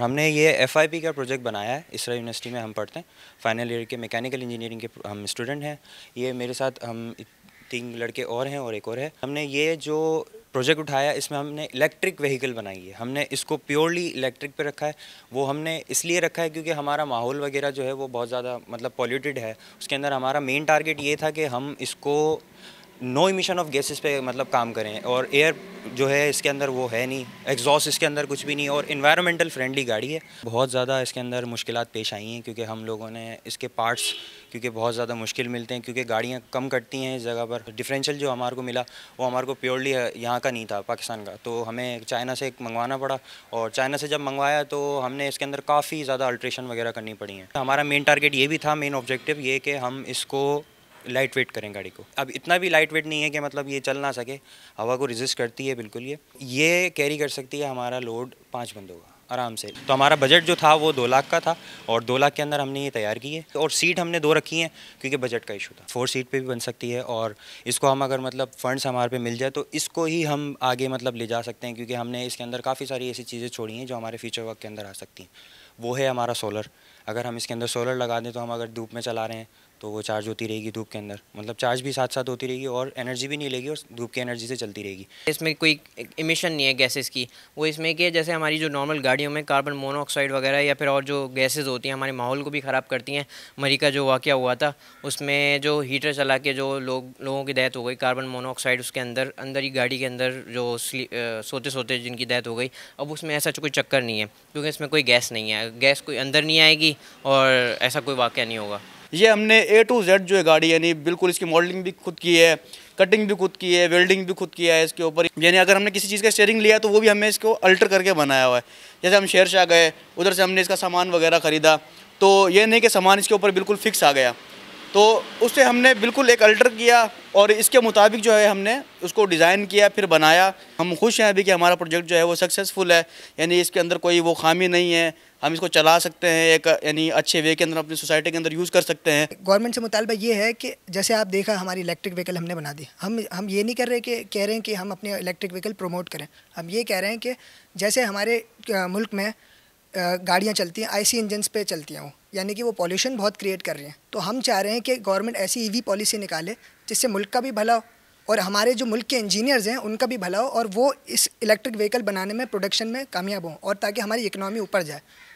तो हमने ये एफ का प्रोजेक्ट बनाया है इसरा यूनिवर्सिटी में हम पढ़ते हैं फाइनल ईयर के मैकेनिकल इंजीनियरिंग के हम स्टूडेंट हैं ये मेरे साथ हम तीन लड़के और हैं और एक और है हमने ये जो प्रोजेक्ट उठाया इसमें हमने इलेक्ट्रिक व्हीकल बनाई है हमने इसको प्योरली इलेक्ट्रिक पे रखा है वो हमने इसलिए रखा है क्योंकि हमारा माहौल वगैरह जो है वो बहुत ज़्यादा मतलब पॉल्यूटेड है उसके अंदर हमारा मेन टारगेट ये था कि हम इसको नो इमिशन ऑफ गैसेस पे मतलब काम करें और एयर जो है इसके अंदर वो है नहीं एग्जॉस्ट इसके अंदर कुछ भी नहीं और इन्वायरमेंटल फ्रेंडली गाड़ी है बहुत ज़्यादा इसके अंदर मुश्किल पेश आई हैं क्योंकि हम लोगों ने इसके पार्ट्स क्योंकि बहुत ज़्यादा मुश्किल मिलते हैं क्योंकि गाड़ियाँ कम कटती हैं इस जगह पर डिफरेंशियल जो हमारे को मिला वो हमारे को प्योरली यहाँ का नहीं था पाकिस्तान का तो हमें चाइना से मंगवाना पड़ा और चाइना से जब मंगवाया तो हमने इसके अंदर काफ़ी ज़्यादा अल्ट्रेशन वगैरह करनी पड़ी हैं हमारा मेन टारगेट ये भी था मेन ऑब्जेक्टिव ये कि हम इसको लाइट वेट करें गाड़ी को अब इतना भी लाइट वेट नहीं है कि मतलब ये चल ना सके हवा को रिजिस्ट करती है बिल्कुल ये ये कैरी कर सकती है हमारा लोड पाँच बंदों का आराम से तो हमारा बजट जो था वो दो लाख का था और दो लाख के अंदर हमने ये तैयार की है और सीट हमने दो रखी हैं क्योंकि बजट का इशू था फोर सीट पे भी बन सकती है और इसको हम अगर मतलब फंड्स हमारे पे मिल जाए तो इसको ही हम आगे मतलब ले जा सकते हैं क्योंकि हमने इसके अंदर काफ़ी सारी ऐसी चीज़ें छोड़ी हैं जो हमारे फ्यूचर वर्क के अंदर आ सकती हैं वो है हमारा सोलर अगर हम इसके अंदर सोलर लगा दें तो हम अगर धूप में चला रहे हैं तो वो चार्ज होती रहेगी धूप के अंदर मतलब चार्ज भी साथ साथ होती रहेगी और एनर्जी भी नहीं लेगी और धूप की एनर्जी से चलती रहेगी इसमें कोई इमिशन नहीं है गैसेस की वो इसमें कि जैसे हमारी जो नॉर्मल गाड़ियों में कार्बन मोनोऑक्साइड वगैरह या फिर और जो गैसेस होती हैं हमारे माहौल को भी ख़राब करती हैं मरी का जो वाक़ हुआ था उसमें जो हीटर चला के जो लोग लोगों की डैथ हो गई कार्बन मोनोऑक्साइड उसके अंदर अंदर ही गाड़ी के अंदर जो सोते सोते जिनकी डैथ हो गई अब उसमें ऐसा कोई चक्कर नहीं है क्योंकि इसमें कोई गैस नहीं है गैस कोई अंदर नहीं आएगी और ऐसा कोई वाक़ नहीं होगा ये हमने ए टू जेड जो है गाड़ी यानी बिल्कुल इसकी मॉडलिंग भी खुद की है कटिंग भी खुद की है वेल्डिंग भी खुद किया है इसके ऊपर यानी अगर हमने किसी चीज़ का शेयरिंग लिया तो वो भी हमने इसको अल्टर करके बनाया हुआ है जैसे हम शेर शाह गए उधर से हमने इसका सामान वगैरह ख़रीदा तो ये नहीं कि सामान इसके ऊपर बिल्कुल फिक्स आ गया तो उससे हमने बिल्कुल एक अल्टर किया और इसके मुताबिक जो है हमने उसको डिज़ाइन किया फिर बनाया हम खुश हैं अभी कि हमारा प्रोजेक्ट जो है वो सक्सेसफुल है यानी इसके अंदर कोई वो खामी नहीं है हम इसको चला सकते हैं एक यानी अच्छे वे के अंदर अपनी सोसाइटी के अंदर यूज़ कर सकते हैं गवर्नमेंट से मुतालबा ये है कि जैसे आप देखा हमारी इलेक्ट्रिक व्हीकल हमने बना दी हम हम ये नहीं कर रहे कि कह रहे हैं कि हम अपने इलेक्ट्रिक व्हीकल प्रमोट करें हम ये कह रहे हैं कि जैसे हमारे मुल्क में गाड़ियाँ चलती हैं आई इंजनस पर चलती हैं वो यानी कि वो पॉल्यूशन बहुत क्रिएट कर रहे हैं तो हम चाह रहे हैं कि गवर्नमेंट ऐसी ईवी e पॉलिसी निकाले जिससे मुल्क का भी भला हो और हमारे जो मुल्क के इंजीनियर्स हैं उनका भी भला हो और वो इस इलेक्ट्रिक व्हीकल बनाने में प्रोडक्शन में कामयाब हों और ताकि हमारी इकनॉमी ऊपर जाए